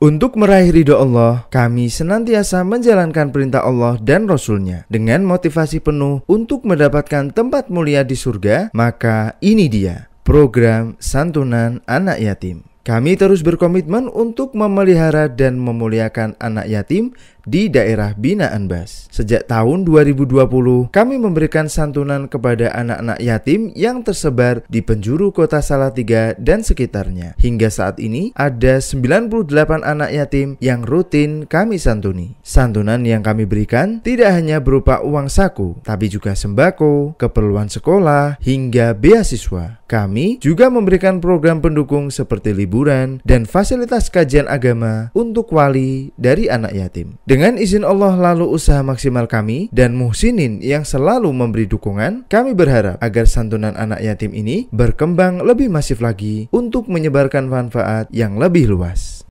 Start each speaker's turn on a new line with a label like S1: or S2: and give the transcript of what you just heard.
S1: Untuk meraih ridho Allah, kami senantiasa menjalankan perintah Allah dan Rasul-Nya dengan motivasi penuh untuk mendapatkan tempat mulia di surga, maka ini dia program santunan anak yatim. Kami terus berkomitmen untuk memelihara dan memuliakan anak yatim di daerah binaan BAS. Sejak tahun 2020, kami memberikan santunan kepada anak-anak yatim yang tersebar di penjuru kota Salatiga dan sekitarnya. Hingga saat ini, ada 98 anak yatim yang rutin kami santuni. Santunan yang kami berikan tidak hanya berupa uang saku, tapi juga sembako, keperluan sekolah, hingga beasiswa. Kami juga memberikan program pendukung seperti liburan dan fasilitas kajian agama untuk wali dari anak yatim. Dengan izin Allah lalu usaha maksimal kami dan Muhsinin yang selalu memberi dukungan, kami berharap agar santunan anak yatim ini berkembang lebih masif lagi untuk menyebarkan manfaat yang lebih luas.